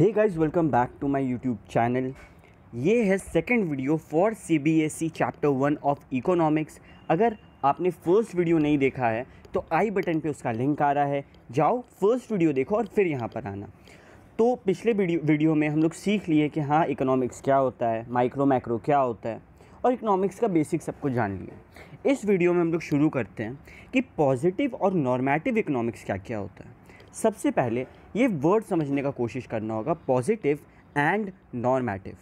hey guys welcome back to my YouTube channel ये है second video for CBSE chapter one of economics अगर आपने first video नहीं देखा है तो आई बटन पे उसका लिंक आ रहा है जाओ फर्स्ट वीडियो देखो और फिर यहाँ पर आना तो पिछले वीडियो वीडियो में हम लोग सीख लिए कि हाँ इकोनॉमिक्स क्या होता है माइक्रो मैक्रो क्या होता है और इकोनॉमिक्स का बेसिक सब कुछ जान लिया इस वीडियो में हम लोग शुरू करते हैं कि पॉजिटिव और नॉर्मेटिव इकोनॉमिक्स क्या क्या होता है सबसे पहले ये वर्ड समझने का कोशिश करना होगा पॉजिटिव एंड नॉर्मेटिव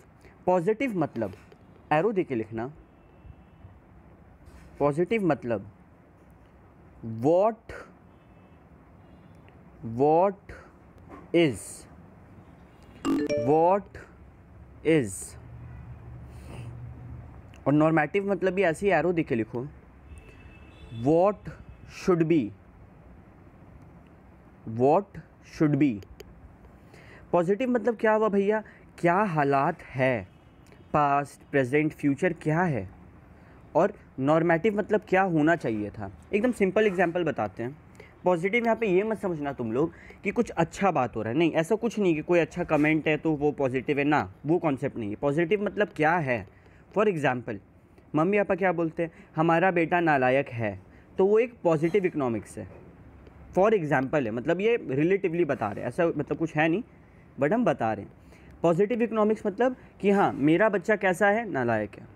पॉजिटिव मतलब एरो दे के लिखना पॉजिटिव मतलब what what is what is और नॉर्मेटिव मतलब भी ऐसे ही एरो दे के लिखो what should be what should be positive मतलब क्या हुआ भैया क्या हालात है पास्ट प्रेजेंट फ्यूचर क्या है और नॉर्मेटिव मतलब क्या होना चाहिए था एकदम सिंपल एग्जांपल बताते हैं पॉजिटिव यहाँ पे ये मत समझना तुम लोग कि कुछ अच्छा बात हो रहा है नहीं ऐसा कुछ नहीं कि कोई अच्छा कमेंट है तो वो पॉजिटिव है ना वो कॉन्सेप्ट नहीं है पॉजिटिव मतलब क्या है फॉर एग्ज़ाम्पल मम्मी पापा क्या बोलते हैं हमारा बेटा नालायक है तो वो एक पॉजिटिव इकोनॉमिक्स है फॉर एग्जाम्पल है मतलब ये रिलेटिवली बता रहे हैं ऐसा मतलब कुछ है नहीं बट हम बता रहे हैं पॉजिटिव इकोनॉमिक्स मतलब कि हाँ मेरा बच्चा कैसा है नालायक है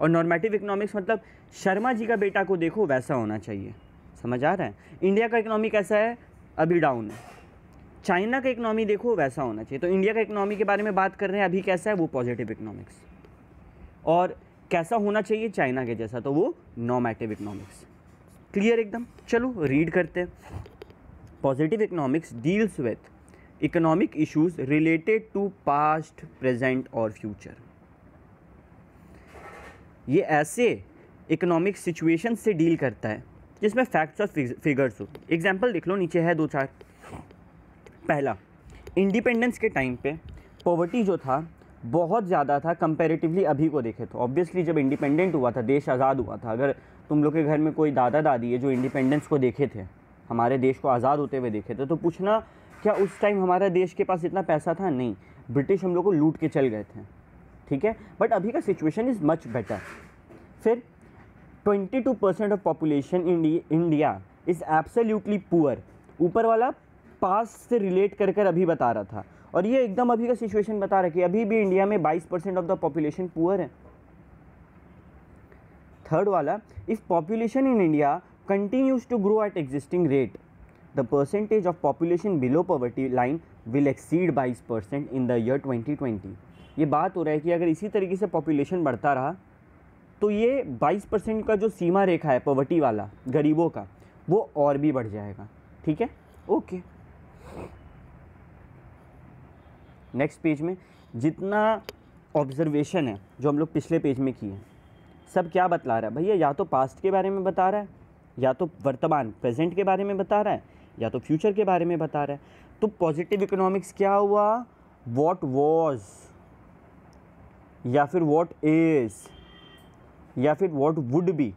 और नॉर्मेटिव इकोनॉमिक्स मतलब शर्मा जी का बेटा को देखो वैसा होना चाहिए समझ आ रहा है इंडिया का इकोनॉमी कैसा है अभी डाउन है चाइना का इकोनॉमी देखो वैसा होना चाहिए तो इंडिया का इकोनॉमी के बारे में बात कर रहे हैं अभी कैसा है वो पॉजिटिव इकोनॉमिक्स और कैसा होना चाहिए चाइना के जैसा तो वो नॉर्मेटिव इकोनॉमिक्स क्लियर एकदम चलो रीड करते हैं positive economics deals with economic issues related to past present और फ्यूचर ये ऐसे इकोनॉमिक सिचुएशन से डील करता है जिसमें फैक्ट्स और फिगर्स हो एग्जाम्पल देख लो नीचे है दो चार पहला इंडिपेंडेंस के टाइम पे पॉवर्टी जो था बहुत ज़्यादा था कंपैरेटिवली अभी को देखे तो ऑब्वियसली जब इंडिपेंडेंट हुआ था देश आज़ाद हुआ था अगर तुम लोग के घर में कोई दादा दादी है जो इंडिपेंडेंस को देखे थे हमारे देश को आज़ाद होते हुए देखे थे तो पूछना क्या उस टाइम हमारा देश के पास इतना पैसा था नहीं ब्रिटिश हम लोग को लूट के चल गए थे ठीक है बट अभी का सिचुएशन इज़ मच बेटर फिर 22 percent of population India is absolutely poor ऊपर वाला पास से रिलेट कर कर अभी बता रहा था और ये एकदम अभी का सिचुएशन बता रहा है कि अभी भी इंडिया में 22 percent of the population poor है थर्ड वाला if population in India continues grow at grow rate the percentage of population below population line will exceed बाईस percent in the year twenty 2020 ये बात हो रहा है कि अगर इसी तरीके से पॉपुलेशन बढ़ता रहा तो ये 22 परसेंट का जो सीमा रेखा है पॉवर्टी वाला गरीबों का वो और भी बढ़ जाएगा ठीक है ओके नेक्स्ट पेज में जितना ऑब्जर्वेशन है जो हम लोग पिछले पेज में किए हैं सब क्या बतला रहा है भैया या तो पास्ट के बारे में बता रहा है या तो वर्तमान प्रेजेंट के बारे में बता रहा है या तो फ्यूचर के बारे में बता रहा है तो पॉजिटिव इकोनॉमिक्स क्या हुआ वॉट वॉज या फिर वॉट इज या फिर वॉट वुड बी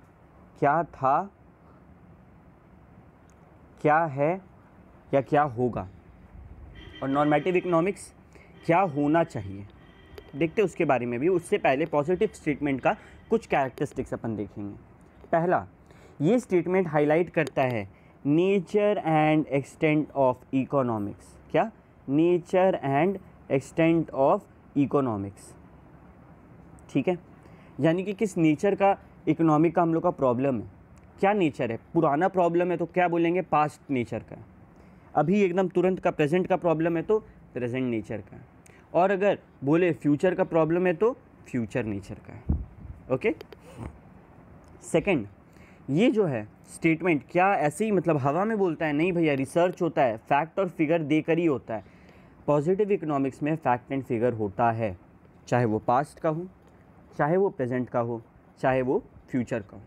क्या था क्या है या क्या होगा और नॉर्मेटिव इकोनॉमिक्स क्या होना चाहिए देखते उसके बारे में भी उससे पहले पॉजिटिव स्टेटमेंट का कुछ कैरेक्टरिस्टिक्स अपन देखेंगे पहला ये स्टेटमेंट हाईलाइट करता है nature and extent of economics क्या nature and extent of economics ठीक है यानी कि किस नेचर का इकोनॉमिक का हम लोग का प्रॉब्लम है क्या नेचर है पुराना प्रॉब्लम है तो क्या बोलेंगे पास्ट नेचर का अभी एकदम तुरंत का प्रेजेंट का प्रॉब्लम है तो प्रेजेंट नेचर का और अगर बोले फ्यूचर का प्रॉब्लम है तो फ्यूचर नेचर का है ओके सेकंड ये जो है स्टेटमेंट क्या ऐसे ही मतलब हवा में बोलता है नहीं भैया रिसर्च होता है फैक्ट और फिगर देकर ही होता है पॉजिटिव इकोनॉमिक्स में फैक्ट एंड फिगर होता है चाहे वो पास्ट का हो चाहे वो प्रेजेंट का हो चाहे वो फ्यूचर का हो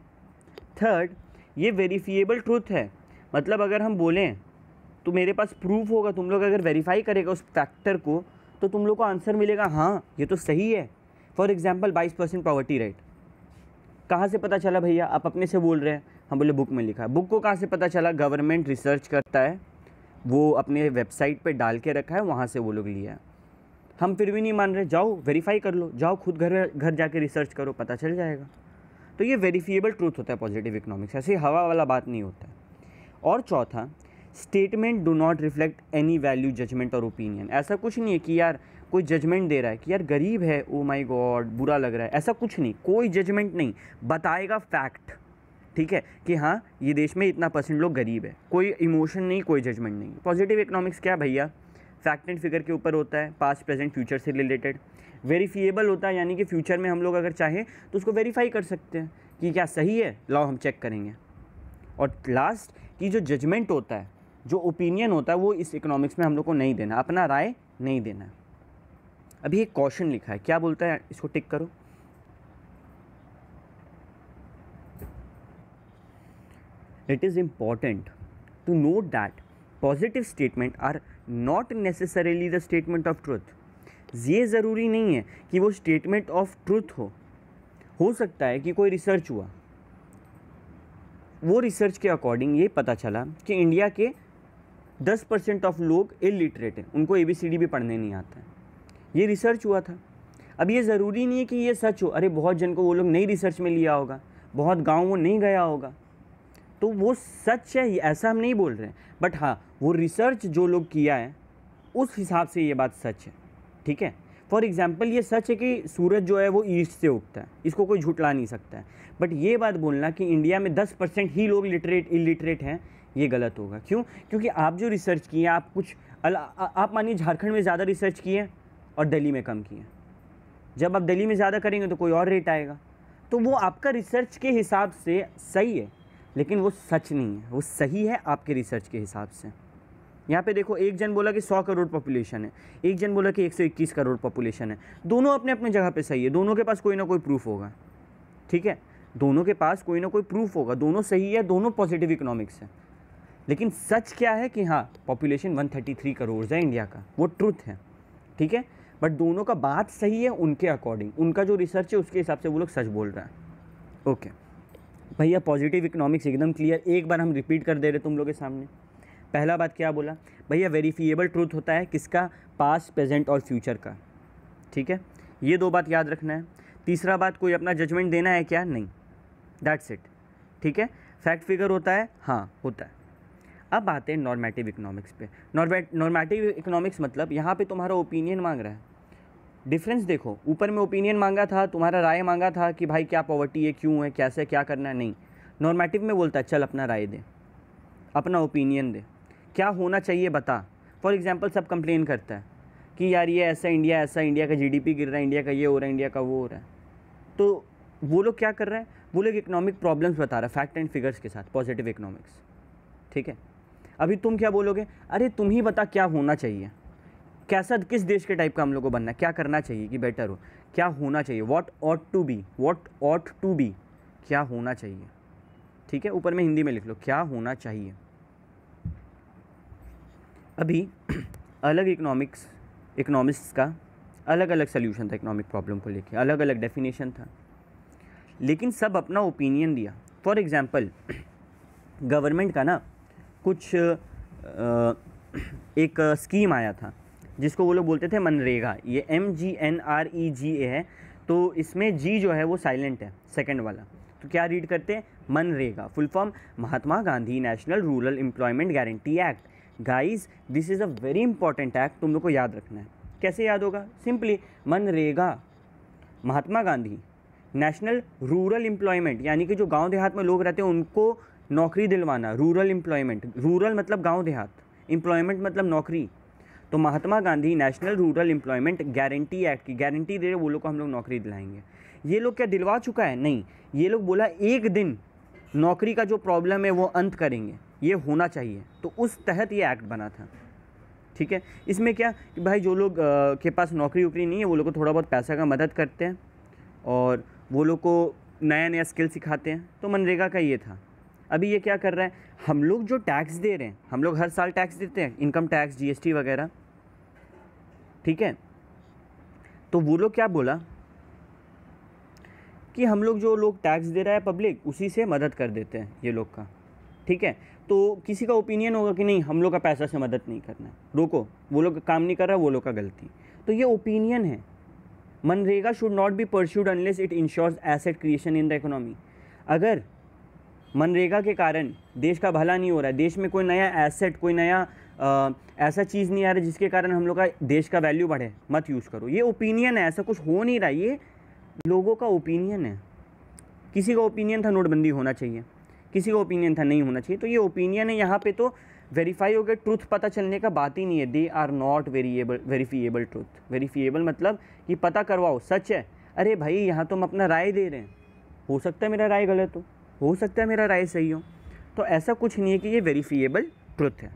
थर्ड ये वेरीफिएबल ट्रूथ है मतलब अगर हम बोलें तो मेरे पास प्रूफ होगा तुम लोग अगर वेरीफाई करेगा उस फैक्टर को तो तुम लोग को आंसर मिलेगा हाँ ये तो सही है फॉर एग्ज़ाम्पल बाईस परसेंट पॉवर्टी रेट कहाँ से पता चला भैया आप अपने से बोल रहे हैं हम हाँ, बोले बुक में लिखा है बुक को कहाँ से पता चला गवर्नमेंट रिसर्च करता है वो अपने वेबसाइट पे डाल के रखा है वहाँ से वो लोग लिया है हम फिर भी नहीं मान रहे जाओ वेरीफाई कर लो जाओ खुद घर घर जाके रिसर्च करो पता चल जाएगा तो ये वेरीफिएबल ट्रूथ होता है पॉजिटिव इकोनॉमिक्स ऐसे हवा वाला बात नहीं होता है और चौथा statement do not reflect any value judgement और ओपिनियन ऐसा कुछ नहीं है कि यार कोई जजमेंट दे रहा है कि यार गरीब है ओ माई गॉड बुरा लग रहा है ऐसा कुछ नहीं कोई जजमेंट नहीं बताएगा फैक्ट ठीक है कि हाँ ये देश में इतना परसेंट लोग गरीब है कोई इमोशन नहीं कोई जजमेंट नहीं पॉजिटिव इकोनॉमिक्स क्या भैया फैक्ट एंड फिगर के ऊपर होता है पास्ट प्रेजेंट फ्यूचर से रिलेटेड वेरीफिएबल होता है यानी कि फ्यूचर में हम लोग अगर चाहें तो उसको वेरीफाई कर सकते हैं कि क्या सही है लाओ हम चेक करेंगे और लास्ट कि जो जजमेंट होता है जो ओपिनियन होता है वो इस इकोनॉमिक्स में हम लोग को नहीं देना अपना राय नहीं देना अभी एक क्वेश्चन लिखा है क्या बोलता है इसको टिक करो it is important to note that positive statement are not necessarily the statement of truth ये ज़रूरी नहीं है कि वो स्टेटमेंट ऑफ ट्रूथ हो हो सकता है कि कोई रिसर्च हुआ वो रिसर्च के अकॉर्डिंग ये पता चला कि इंडिया के दस परसेंट ऑफ लोग इलिटरेट हैं उनको ए बी सी डी भी पढ़ने नहीं आता है ये रिसर्च हुआ था अब ये ज़रूरी नहीं है कि ये सच हो अरे बहुत जन को वो लोग नहीं रिसर्च में लिया होगा बहुत गाँव वो नहीं गया होगा तो वो सच है ऐसा हम नहीं बोल रहे हैं बट हाँ वो रिसर्च जो लोग किया है उस हिसाब से ये बात सच है ठीक है फॉर एग्ज़ाम्पल ये सच है कि सूरज जो है वो ईस्ट से उगता है इसको कोई झुटला नहीं सकता है बट ये बात बोलना कि इंडिया में दस परसेंट ही लोग लिटरेट इलिटरेट हैं ये गलत होगा क्यों क्योंकि आप जो रिसर्च किए आप कुछ अल, आ, आप मानिए झारखंड में ज़्यादा रिसर्च किए और दिल्ली में कम किए जब आप दिल्ली में ज़्यादा करेंगे तो कोई और रेट आएगा तो वो आपका रिसर्च के हिसाब से सही है लेकिन वो सच नहीं है वो सही है आपके रिसर्च के हिसाब से यहाँ पे देखो एक जन बोला कि 100 करोड़ पॉपुलेशन है एक जन बोला कि 121 करोड़ पॉपुलेशन है दोनों अपने अपने जगह पे सही है दोनों के पास कोई ना कोई प्रूफ होगा ठीक है दोनों के पास कोई ना कोई प्रूफ होगा दोनों सही है दोनों पॉजिटिव इकोनॉमिक्स है लेकिन सच क्या है कि हाँ पॉपुलेशन 133 करोड़ है इंडिया का वो ट्रूथ है ठीक है बट दोनों का बात सही है उनके अकॉर्डिंग उनका जो रिसर्च है उसके हिसाब से वो लोग सच बोल रहे हैं ओके भैया पॉजिटिव इकोनॉमिक्स एकदम क्लियर एक बार हम रिपीट कर दे रहे तुम लोग के सामने पहला बात क्या बोला भैया वेरीफिएबल ट्रूथ होता है किसका पास्ट प्रेजेंट और फ्यूचर का ठीक है ये दो बात याद रखना है तीसरा बात कोई अपना जजमेंट देना है क्या नहीं दैट्स इट ठीक है फैक्ट फिगर होता है हाँ होता है अब आते हैं नॉर्मेटिव इकोनॉमिक्स पे नॉर्मेटिव इकोनॉमिक्स मतलब यहाँ पे तुम्हारा ओपिनियन मांग रहा है डिफरेंस देखो ऊपर में ओपिनियन मांगा था तुम्हारा राय मांगा था कि भाई क्या पॉवर्टी है क्यों है कैसे क्या करना है नहीं नॉर्मेटिव में बोलता है चल अपना राय दे अपना ओपिनियन दे क्या होना चाहिए बता फॉर एग्जाम्पल सब कंप्लेन करता है कि यार ये ऐसा इंडिया ऐसा इंडिया का जीडीपी गिर रहा है इंडिया का ये हो रहा है इंडिया का वो हो रहा है तो वो लोग क्या कर रहे हैं वो लोग इकोनॉमिक प्रॉब्लम्स बता रहा है फैक्ट एंड फिगर्स के साथ पॉजिटिव इकोनॉमिक्स ठीक है अभी तुम क्या बोलोगे अरे तुम ही बता क्या होना चाहिए कैसा किस देश के टाइप का हम लोग को बनना है क्या करना चाहिए कि बेटर हो क्या होना चाहिए what ought to be what ought to be क्या होना चाहिए ठीक है ऊपर में हिंदी में लिख लो क्या होना चाहिए अभी अलग इकोनॉमिक्स इकोनॉमिक्स का अलग अलग सोल्यूशन था इकोनॉमिक प्रॉब्लम को लेकर अलग अलग डेफिनेशन था लेकिन सब अपना ओपिनियन दिया फॉर एग्ज़ाम्पल गवर्नमेंट का ना कुछ एक स्कीम आया था जिसको वो लोग बोलते थे मनरेगा ये M G N R E G A है तो इसमें जी जो है वो साइलेंट है सेकंड वाला तो क्या रीड करते हैं मनरेगा full form Mahatma Gandhi national rural employment guarantee act guys this is a very important act तुम लोग को याद रखना है कैसे याद होगा सिंपली मनरेगा Mahatma Gandhi national rural employment यानी कि जो गांव देहात में लोग रहते हैं उनको नौकरी दिलवाना रूरल एम्प्लॉयमेंट रूरल मतलब गांव देहात एम्प्लॉयमेंट मतलब नौकरी तो Mahatma Gandhi national rural employment guarantee act की गारंटी दे रहे वो लोग को हम लोग नौकरी दिलाएंगे ये लोग क्या दिलवा चुका है नहीं ये लोग बोला एक दिन नौकरी का जो प्रॉब्लम है वो अंत करेंगे ये होना चाहिए तो उस तहत ये एक्ट बना था ठीक है इसमें क्या कि भाई जो लोग के पास नौकरी उकरी नहीं है वो लोग को थोड़ा बहुत पैसा का मदद करते हैं और वो लोग को नया नया स्किल सिखाते हैं तो मनरेगा का ये था अभी ये क्या कर रहा है हम लोग जो टैक्स दे रहे हैं हम लोग हर साल टैक्स देते हैं इनकम टैक्स जीएसटी वगैरह ठीक है तो वो लोग क्या बोला कि हम लोग जो लोग टैक्स दे रहा है पब्लिक उसी से मदद कर देते हैं ये लोग का ठीक है तो किसी का ओपिनियन होगा कि नहीं हम लोग का पैसा से मदद नहीं करना है रोको वो लोग काम नहीं कर रहा वो लोग का गलती तो ये ओपिनियन है मनरेगा should not be pursued unless it ensures asset creation in the economy अगर मनरेगा के कारण देश का भला नहीं हो रहा है देश में कोई नया एसेट कोई नया आ, ऐसा चीज़ नहीं आ रहा जिसके कारण हम लोग का देश का वैल्यू बढ़े मत यूज़ करो ये ओपिनियन है ऐसा कुछ हो नहीं रहा ये लोगों का ओपिनियन है किसी का ओपिनियन था नोटबंदी होना चाहिए किसी का ओपिनियन था नहीं होना चाहिए तो ये ओपिनियन है यहाँ पे तो वेरीफाई हो गया ट्रूथ पता चलने का बात ही नहीं है they are not variable verifiable truth verifiable मतलब कि पता करवाओ सच है अरे भाई यहाँ तो हम अपना राय दे रहे हैं हो सकता है मेरा राय गलत हो हो सकता है मेरा राय सही हो तो ऐसा कुछ नहीं है कि ये वेरीफिएबल ट्रुथ है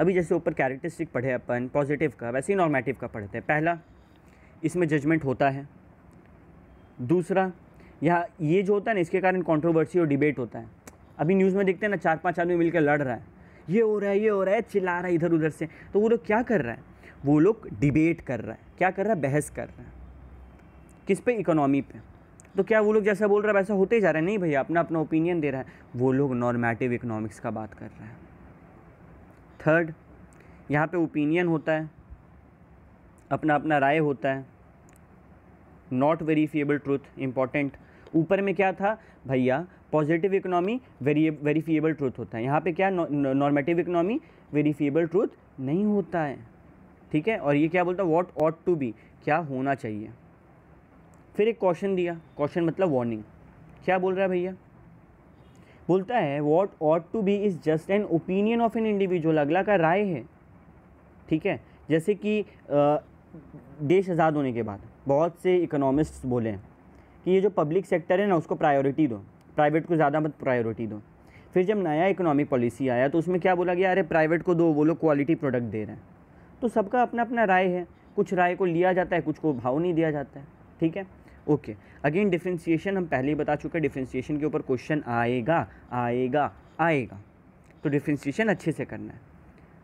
अभी जैसे ऊपर कैरेक्टरिस्टिक पढ़े अपन पॉजिटिव का वैसे ही नॉर्मेटिव का पढ़ते हैं पहला इसमें जजमेंट होता है दूसरा यहाँ ये जो होता है ना इसके कारण कंट्रोवर्सी और डिबेट होता है अभी न्यूज़ में देखते हैं ना चार पांच आदमी मिलकर लड़ रहा है ये हो रहा है ये हो रहा है चिल्ला रहा है इधर उधर से तो वो लोग क्या कर रहा है वो लोग डिबेट कर रहा है क्या कर रहा है बहस कर रहा है किस पे इकोनॉमी पे तो क्या वो लोग जैसा बोल रहे हैं वैसा होते जा रहे हैं नहीं भैया अपना अपना ओपिनियन दे रहा है वो लोग नॉर्मेटिव इकोनॉमिक्स का बात कर रहे हैं थर्ड यहाँ पे ओपिनियन होता है अपना अपना राय होता है नॉट वेरीफिएबल ट्रूथ इम्पॉर्टेंट ऊपर में क्या था भैया positive economy very verifiable truth होता है यहाँ पे क्या नॉर्मेटिव इकोनॉमी वेरीफिएबल ट्रूथ नहीं होता है ठीक है और ये क्या बोलता है वॉट ऑट टू बी क्या होना चाहिए फिर एक क्वेश्चन दिया क्वेश्चन मतलब वार्निंग क्या बोल रहा है भैया बोलता है what ought to be is just an opinion of an individual अगला का राय है ठीक है जैसे कि देश आज़ाद होने के बाद बहुत से इकोनॉमिस्ट बोले हैं कि ये जो पब्लिक सेक्टर है ना उसको प्रायोरिटी दो प्राइवेट को ज़्यादा मत प्रायोरिटी दो फिर जब नया इकोनॉमिक पॉलिसी आया तो उसमें क्या बोला गया अरे प्राइवेट को दो वो लोग क्वालिटी प्रोडक्ट दे रहे हैं तो सबका अपना अपना राय है कुछ राय को लिया जाता है कुछ को भाव नहीं दिया जाता है ठीक है ओके अगेन डिफ्रेंसीशन हम पहले ही बता चुके हैं डिफ्रेंसीशन के ऊपर क्वेश्चन आएगा आएगा आएगा तो डिफ्रेंसीशन अच्छे से करना है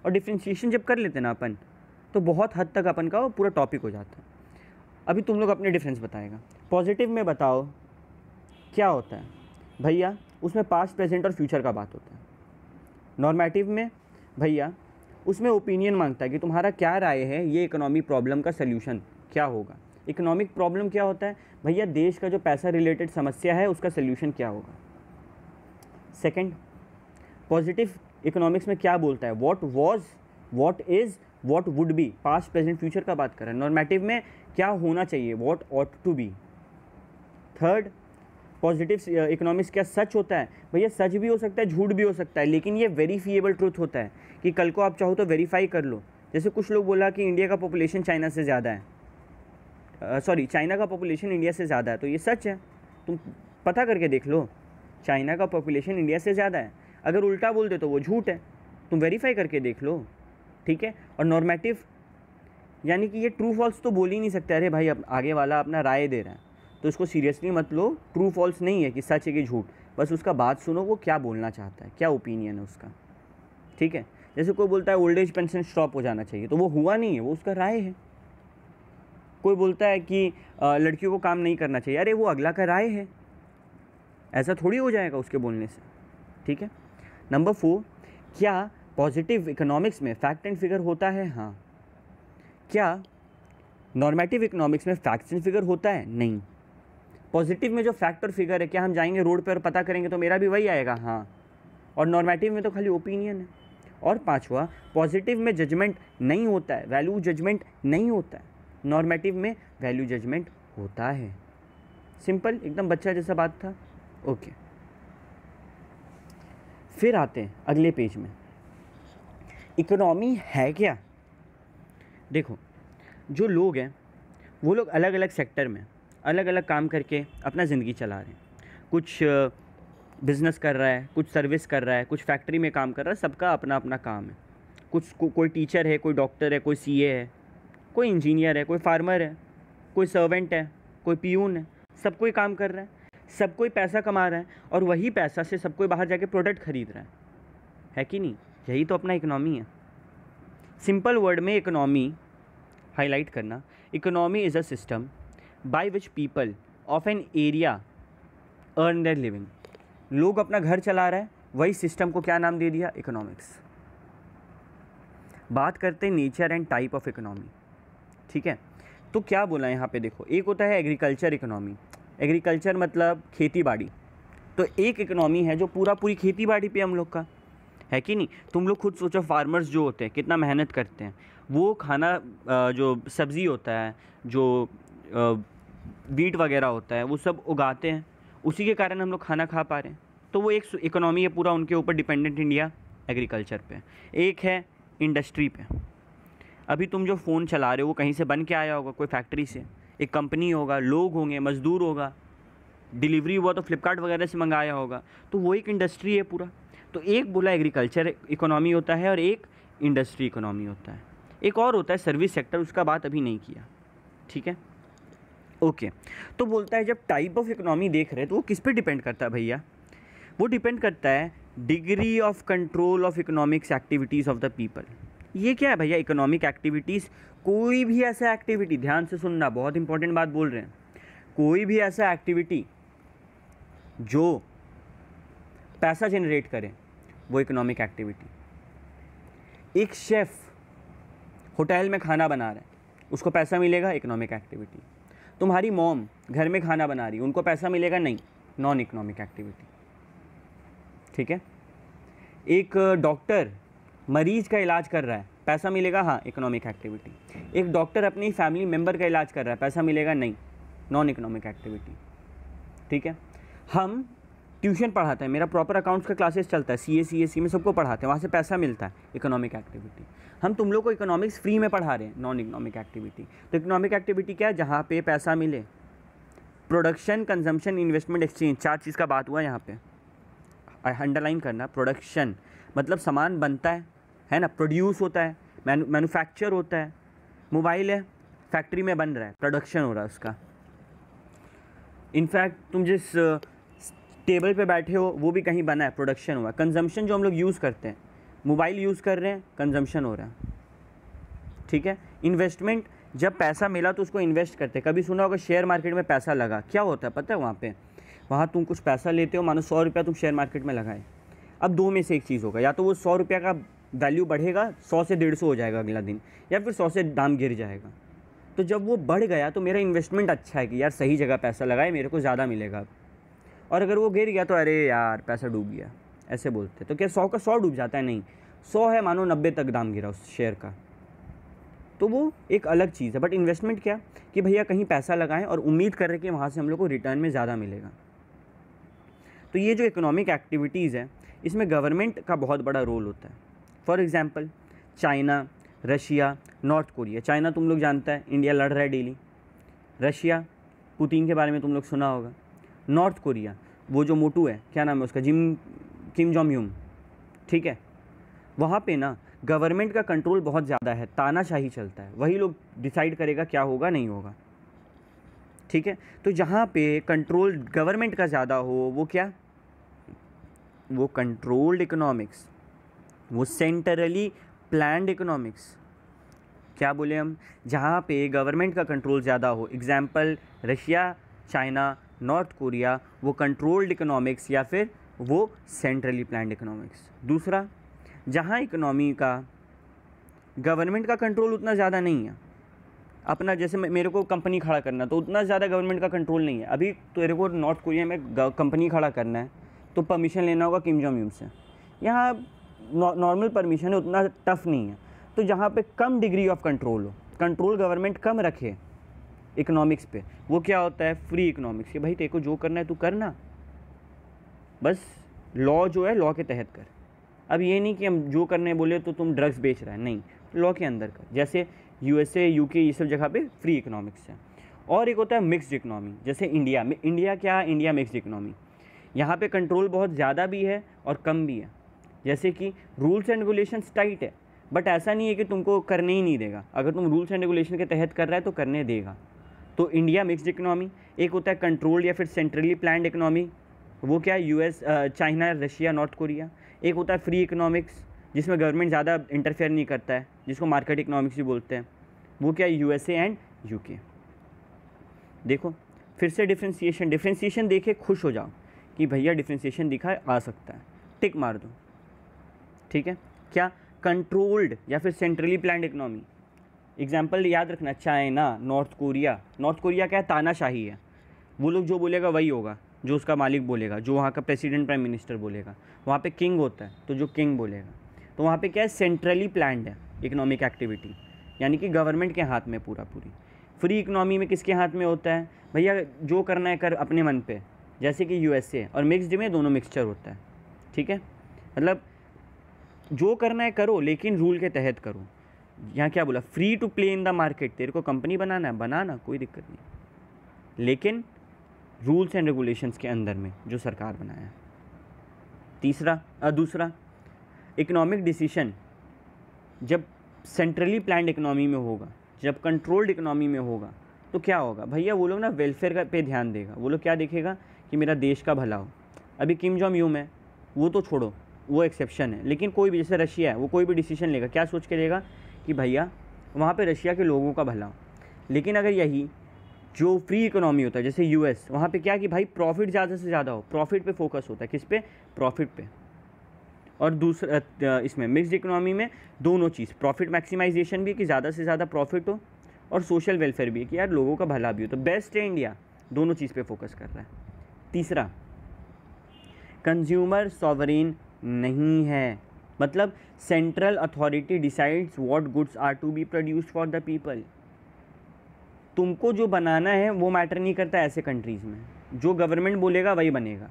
और डिफ्रेंसीशन जब कर लेते हैं ना अपन तो बहुत हद तक अपन का वो पूरा टॉपिक हो जाता है अभी तुम लोग अपने डिफरेंस बताएगा पॉजिटिव में बताओ क्या होता है भैया उसमें पास्ट प्रेजेंट और फ्यूचर का बात होता है नॉर्मेटिव में भैया उसमें ओपिनियन मांगता है कि तुम्हारा क्या राय है ये इकोनॉमी प्रॉब्लम का सल्यूशन क्या होगा इकोनॉमिक प्रॉब्लम क्या होता है भैया देश का जो पैसा रिलेटेड समस्या है उसका सोल्यूशन क्या होगा सेकेंड पॉजिटिव इकोनॉमिक्स में क्या बोलता है what was what is what would be past present future का बात करें नॉर्मेटिव में क्या होना चाहिए what ought to be third positive economics क्या सच होता है भैया सच भी हो सकता है झूठ भी हो सकता है लेकिन ये वेरीफिएबल ट्रूथ होता है कि कल को आप चाहो तो वेरीफाई कर लो जैसे कुछ लोग बोला कि इंडिया का पॉपुलेशन चाइना से ज़्यादा है सॉरी चाइना का पॉपुलेशन इंडिया से ज़्यादा है तो ये सच है तुम पता करके देख लो चाइना का पॉपुलेशन इंडिया से ज़्यादा है अगर उल्टा बोल दे तो वो झूठ है तुम वेरीफाई करके देख लो ठीक है और नॉर्मेटिव यानी कि ये ट्रू फॉल्स तो बोल ही नहीं सकते अरे भाई अब आगे वाला अपना राय दे रहा है तो इसको सीरियसली मत लो ट्रू फॉल्स नहीं है कि सच है कि झूठ बस उसका बात सुनो वो क्या बोलना चाहता है क्या ओपिनियन है उसका ठीक है जैसे कोई बोलता है ओल्ड एज पेंशन स्टॉप हो जाना चाहिए तो वो हुआ नहीं है वो उसका राय है कोई बोलता है कि लड़कियों को काम नहीं करना चाहिए अरे वो अगला का राय है ऐसा थोड़ी हो जाएगा उसके बोलने से ठीक है नंबर फोर क्या पॉजिटिव इकोनॉमिक्स में फैक्ट एंड फिगर होता है हाँ क्या नॉर्मेटिव इकोनॉमिक्स में फैक्ट एंड फिगर होता है नहीं पॉजिटिव में जो फैक्ट और फिगर है क्या हम जाएंगे रोड पर और पता करेंगे तो मेरा भी वही आएगा हाँ और नॉर्मेटिव में तो खाली ओपिनियन है और पांचवा पॉजिटिव में जजमेंट नहीं होता है वैल्यू जजमेंट नहीं होता है नॉर्मेटिव में वैल्यू जजमेंट होता है सिंपल एकदम बच्चा जैसा बात था ओके फिर आते हैं अगले पेज में इकोनॉमी है क्या देखो जो लोग हैं वो लोग अलग अलग सेक्टर में अलग अलग काम करके अपना ज़िंदगी चला रहे हैं कुछ बिज़नेस कर रहा है कुछ सर्विस कर रहा है कुछ फैक्ट्री में काम कर रहा है सबका अपना अपना काम है कुछ को, कोई टीचर है कोई डॉक्टर है कोई सीए है कोई इंजीनियर है कोई फार्मर है कोई सर्वेंट है कोई पीयून है सब कोई काम कर रहा है सब कोई पैसा कमा रहा है और वही पैसा से सब कोई बाहर जाके प्रोडक्ट खरीद रहा है है कि नहीं यही तो अपना इकनॉमी है सिंपल वर्ड में इकनॉमी हाईलाइट करना economy is a system by which people of an area earn their living लोग अपना घर चला रहे हैं वही सिस्टम को क्या नाम दे दिया इकोनॉमिक्स बात करते हैं nature and type of economy ठीक है तो क्या बोला यहाँ पे देखो एक होता है एग्रीकल्चर इकोनॉमी एग्रीकल्चर मतलब खेती बाड़ी तो एक इकोनॉमी है जो पूरा पूरी खेती बाड़ी पे हम लोग का है कि नहीं तुम लोग खुद सोचो फार्मर्स जो होते हैं कितना मेहनत करते हैं वो खाना जो सब्ज़ी होता है जो बीट वगैरह होता है वो सब उगाते हैं उसी के कारण हम लोग खाना खा पा रहे हैं तो वो एक इकोनॉमी है पूरा उनके ऊपर डिपेंडेंट इंडिया एग्रीकल्चर पे एक है इंडस्ट्री पे अभी तुम जो फ़ोन चला रहे हो वो कहीं से बन के आया होगा कोई फैक्ट्री से एक कंपनी होगा लोग होंगे मज़दूर होगा डिलीवरी हुआ तो फ्लिपकार्ट वगैरह से मंगाया होगा तो वो एक इंडस्ट्री है पूरा तो एक बोला एग्रीकल्चर इकोनॉमी होता है और एक इंडस्ट्री इकोनॉमी होता है एक और होता है सर्विस सेक्टर उसका बात अभी नहीं किया ठीक है ओके तो बोलता है जब टाइप ऑफ इकोनॉमी देख रहे हैं तो वो किस पे डिपेंड करता है भैया वो डिपेंड करता है degree of control of economics activities of the people ये क्या है भैया इकोनॉमिक एक्टिविटीज़ कोई भी ऐसा एक्टिविटी ध्यान से सुनना बहुत इंपॉर्टेंट बात बोल रहे हैं कोई भी ऐसा एक्टिविटी जो पैसा जनरेट करें वो इकोनॉमिक एक्टिविटी एक शेफ़ होटल में खाना बना रहा है उसको पैसा मिलेगा इकोनॉमिक एक्टिविटी तुम्हारी मॉम घर में खाना बना रही उनको पैसा मिलेगा नहीं नॉन इकोनॉमिक एक्टिविटी ठीक है एक डॉक्टर मरीज का इलाज कर रहा है पैसा मिलेगा हाँ इकोनॉमिक एक्टिविटी एक डॉक्टर अपनी फैमिली मेम्बर का इलाज कर रहा है पैसा मिलेगा नहीं नॉन इकोनॉमिक एक्टिविटी ठीक है हम ट्यूशन पढ़ाते हैं मेरा प्रॉपर अकाउंट्स का क्लासेस चलता है सी ए सी ए सी में सबको पढ़ाते हैं वहाँ से पैसा मिलता है इकोनॉमिक एक्टिविटी हम तुम लोग को इकोनॉमिक्स फ्री में पढ़ा रहे हैं नॉन इकोनॉमिक एक्टिविटी तो इकोनॉमिक एक्टिविटी क्या है जहाँ पे पैसा मिले प्रोडक्शन कंजम्पशन इन्वेस्टमेंट एक्सचेंज चार चीज़ का बात हुआ यहाँ पे अंडरलाइन करना प्रोडक्शन मतलब सामान बनता है है ना प्रोड्यूस होता है मैनुफैक्चर होता है मोबाइल है फैक्ट्री में बन रहा है प्रोडक्शन हो रहा है उसका इनफैक्ट तुम जिस टेबल पे बैठे हो वो भी कहीं बना है प्रोडक्शन हुआ कंजम्पशन जो हम लोग यूज़ करते हैं मोबाइल यूज़ कर रहे हैं कंजम्पशन हो रहा है ठीक है इन्वेस्टमेंट जब पैसा मिला तो उसको इन्वेस्ट करते हैं कभी सुना होगा शेयर मार्केट में पैसा लगा क्या होता है पता है वहाँ पे वहाँ तुम कुछ पैसा लेते हो मानो सौ रुपया तुम शेयर मार्केट में लगाए अब दो में से एक चीज़ होगा या तो वो सौ रुपया का वैल्यू बढ़ेगा सौ से डेढ़ सौ हो जाएगा अगला दिन या फिर सौ से दाम गिर जाएगा तो जब वो बढ़ गया तो मेरा इन्वेस्टमेंट अच्छा है कि यार सही जगह पैसा लगाए मेरे को ज़्यादा मिलेगा और अगर वो गिर गया तो अरे यार पैसा डूब गया ऐसे बोलते तो क्या सौ का सौ डूब जाता है नहीं सौ है मानो नब्बे तक दाम गिरा उस शेयर का तो वो एक अलग चीज़ है बट इन्वेस्टमेंट क्या कि भैया कहीं पैसा लगाएं और उम्मीद कर रहे कि वहाँ से हम लोग को रिटर्न में ज़्यादा मिलेगा तो ये जो इकोनॉमिक एक्टिविटीज़ है इसमें गवर्नमेंट का बहुत बड़ा रोल होता है for example China Russia North Korea China तुम लोग जानता है इंडिया लड़ रहा है डेली रशिया पुतिन के बारे में तुम लोग सुना होगा नॉर्थ कोरिया वो जो मोटू है क्या नाम है उसका जिम किम जोम यूम ठीक है वहाँ पे ना गवर्नमेंट का कंट्रोल बहुत ज़्यादा है तानाशाही चलता है वही लोग डिसाइड करेगा क्या होगा नहीं होगा ठीक है तो जहाँ पे कंट्रोल गवर्नमेंट का ज़्यादा हो वो क्या वो कंट्रोल्ड इकोनॉमिक्स वो सेंट्रली प्लान्ड इकोनॉमिक्स क्या बोले हम जहाँ पे गवर्नमेंट का कंट्रोल ज़्यादा हो example Russia China North Korea वो कंट्रोल्ड इकोनॉमिक्स या फिर वो सेंट्रली प्लान्ड इकोनॉमिक्स दूसरा जहाँ इकोनॉमी का गवर्नमेंट का कंट्रोल उतना ज़्यादा नहीं है अपना जैसे मेरे को कंपनी खड़ा करना तो उतना ज़्यादा गवर्नमेंट का कंट्रोल नहीं है अभी तेरे को नॉर्थ कोरिया में कंपनी खड़ा करना है तो परमिशन लेना होगा किम जोंग यून से यहाँ नॉर्मल परमिशन है उतना टफ नहीं है तो जहाँ पे कम डिग्री ऑफ कंट्रोल हो कंट्रोल गवर्नमेंट कम रखे इकोनॉमिक्स पे वो क्या होता है फ्री इकोनॉमिक्स भाई तेरे को जो करना है तू करना बस लॉ जो है लॉ के तहत कर अब ये नहीं कि हम जो करने बोले तो तुम ड्रग्स बेच रहे हैं नहीं लॉ के अंदर कर जैसे यू एस यू के ये सब जगह पे फ्री इकोनॉमिक्स है और एक होता है मिक्स्ड इकोनॉमी जैसे इंडिया में इंडिया क्या है इंडिया मिक्स्ड इकोनॉमी यहाँ पे कंट्रोल बहुत ज़्यादा भी है और कम भी है जैसे कि रूल्स एंड रेगुलेशंस टाइट है बट ऐसा नहीं है कि तुमको करने ही नहीं देगा अगर तुम रूल्स एंड रेगुलेशन के तहत कर रहा है तो करने देगा तो इंडिया मिक्सड इकनॉमी एक होता है कंट्रोल्ड या फिर सेंट्रली प्लान्ड इकनॉमी वो क्या है you China Russia North Korea एक होता है फ्री इकनॉमिक्स जिसमें गवर्नमेंट ज़्यादा इंटरफेयर नहीं करता है जिसको मार्केट इकनॉमिक्स भी बोलते हैं वो क्या है एस एंड यू देखो फिर से डिफ्रेंसीशन डिफ्रेंसीशन देखे खुश हो जाओ कि भैया डिफ्रेंसीशन दिखा आ सकता है टिक मार दो ठीक है क्या कंट्रोल्ड या फिर सेंट्रली प्लान इकनॉमी एग्जाम्पल याद रखना China North Korea North Korea क्या है तानाशाही है वो लोग जो बोलेगा वही होगा जो उसका मालिक बोलेगा जो वहाँ का प्रेसिडेंट प्राइम मिनिस्टर बोलेगा वहाँ पे किंग होता है तो जो किंग बोलेगा तो वहाँ पे क्या है सेंट्रली प्लान्ड है इकोनॉमिक एक्टिविटी यानी कि गवर्नमेंट के हाथ में पूरा पूरी फ्री इकोनॉमी में किसके हाथ में होता है भैया जो करना है कर अपने मन पे जैसे कि यूएसए और मिक्सड में दोनों मिक्सचर होता है ठीक है मतलब जो करना है करो लेकिन रूल के तहत करो यहाँ क्या बोला free to play in the market तेरे को कंपनी बनाना है बनाना कोई दिक्कत नहीं लेकिन रूल्स एंड रेगुलेशंस के अंदर में जो सरकार बनाया तीसरा आ, दूसरा इकोनॉमिक डिसीशन जब सेंट्रली प्लान इकोनॉमी में होगा जब कंट्रोल्ड इकोनॉमी में होगा तो क्या होगा भैया वो लोग ना वेलफेयर का पे ध्यान देगा वो लोग क्या देखेगा कि मेरा देश का भला हो अभी किम जॉम यूम है वो तो छोड़ो वो एक्सेप्शन है लेकिन कोई भी जैसे रशिया है वो कोई भी डिसीजन लेगा क्या सोच के लेगा कि भैया वहाँ पर रशिया के लोगों का भला लेकिन अगर यही जो फ्री इकोनॉमी होता है जैसे यू एस वहाँ पर क्या कि भाई प्रॉफिट ज़्यादा से ज़्यादा हो प्रॉफिट पर फोकस होता है किस पे प्रॉफिट पर और दूसरा इसमें मिक्सड इकोनॉमी में दोनों चीज़ प्रॉफिट मैक्सिमाइजेशन भी है कि ज़्यादा से ज़्यादा प्रॉफिट हो और सोशल वेलफेयर भी है कि यार लोगों का भला भी हो तो बेस्ट है इंडिया दोनों चीज़ पर फोकस कर रहा है तीसरा कंज्यूमर सॉवरीन नहीं है मतलब central authority decides what goods are to be produce for the people तुमको जो बनाना है वो मैटर नहीं करता ऐसे कंट्रीज़ में जो गवर्नमेंट बोलेगा वही बनेगा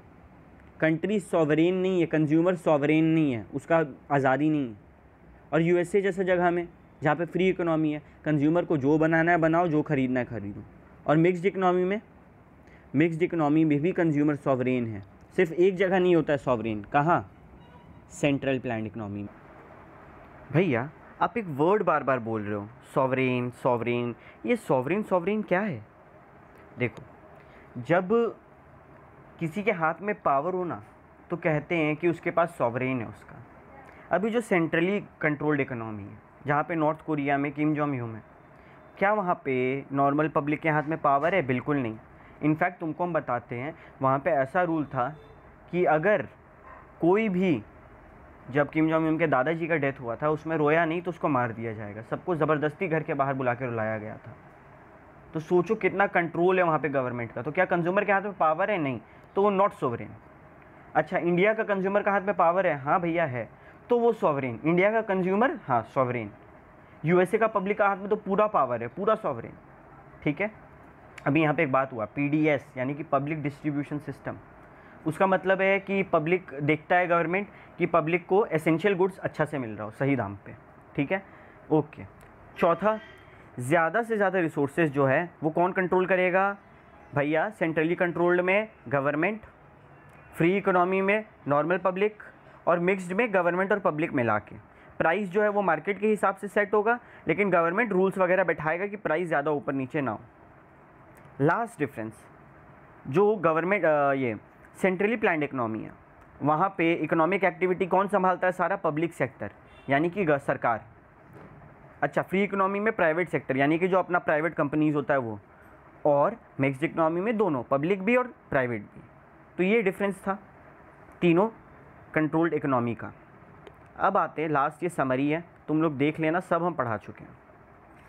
कंट्री सॉवरेन नहीं है कंज्यूमर सॉवरेन नहीं है उसका आज़ादी नहीं है और यूएसए जैसे जगह में जहाँ पे फ्री इकोनॉमी है कंज्यूमर को जो बनाना है बनाओ जो ख़रीदना है ख़रीदो और मिक्सड इकोनॉमी में मिक्सड इकोनॉमी में भी कंज्यूमर सॉवरेन है सिर्फ एक जगह नहीं होता है सॉवरेन कहाँ सेंट्रल प्लान इकनॉमी में भैया आप एक वर्ड बार बार बोल रहे हो सॉवरेन सॉवरेन ये सॉवरेन सॉवरेन क्या है देखो जब किसी के हाथ में पावर हो ना तो कहते हैं कि उसके पास सॉवरेन है उसका अभी जो सेंट्रली कंट्रोल्ड इकोनॉमी है जहाँ पे नॉर्थ कोरिया में किम जोंग यू है क्या वहाँ पे नॉर्मल पब्लिक के हाथ में पावर है बिल्कुल नहीं इनफैक्ट तुमको हम बताते हैं वहाँ पे ऐसा रूल था कि अगर कोई भी जब किम जोंग उनके दादाजी का डेथ हुआ था उसमें रोया नहीं तो उसको मार दिया जाएगा सबको ज़बरदस्ती घर के बाहर बुला के रुलाया गया था तो सोचो कितना कंट्रोल है वहाँ पे गवर्नमेंट का तो क्या कंज्यूमर के हाथ में पावर है नहीं तो वो नॉट सोवरेन अच्छा इंडिया का कंज्यूमर का हाथ में पावर है हाँ भैया है तो वो सॉवरेन इंडिया का कंज्यूमर हाँ सॉवरेन यूएसए का पब्लिक का हाथ में तो पूरा पावर है पूरा सॉवरेन ठीक है अभी यहाँ पे एक बात हुआ पीडीएस यानी कि पब्लिक डिस्ट्रीब्यूशन सिस्टम उसका मतलब है कि पब्लिक देखता है गवर्नमेंट कि पब्लिक को एसेंशियल गुड्स अच्छा से मिल रहा हो सही दाम पे ठीक है ओके चौथा ज़्यादा से ज़्यादा रिसोर्सेज जो है वो कौन कंट्रोल करेगा भैया सेंट्रली कंट्रोल्ड में गवर्नमेंट फ्री इकोनॉमी में नॉर्मल पब्लिक और मिक्सड में गवर्नमेंट और पब्लिक मिला के प्राइस जो है वो मार्केट के हिसाब से सेट होगा लेकिन गवर्नमेंट रूल्स वगैरह बैठाएगा कि प्राइस ज़्यादा ऊपर नीचे ना हो लास्ट डिफरेंस जो गवर्नमेंट ये सेंट्रली प्लान्ड इकनॉमी है वहाँ पे इकोनॉमिक एक्टिविटी कौन संभालता है सारा पब्लिक सेक्टर यानी कि सरकार अच्छा फ्री इकोनॉमी में प्राइवेट सेक्टर यानी कि जो अपना प्राइवेट कंपनीज होता है वो और मिक्सड इकोनॉमी में दोनों पब्लिक भी और प्राइवेट भी तो ये डिफरेंस था तीनों कंट्रोल्ड इकोनॉमी का अब आते हैं लास्ट ये समरी है तुम लोग देख लेना सब हम पढ़ा चुके हैं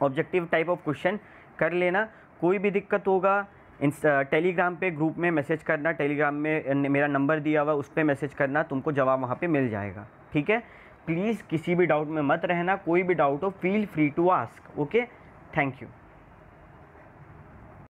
ऑब्जेक्टिव टाइप ऑफ क्वेश्चन कर लेना कोई भी दिक्कत होगा टेलीग्राम पे ग्रुप में मैसेज करना टेलीग्राम में मेरा नंबर दिया हुआ उस पर मैसेज करना तुमको जवाब वहाँ पे मिल जाएगा ठीक है प्लीज़ किसी भी डाउट में मत रहना कोई भी डाउट हो feel free to ask okay thank you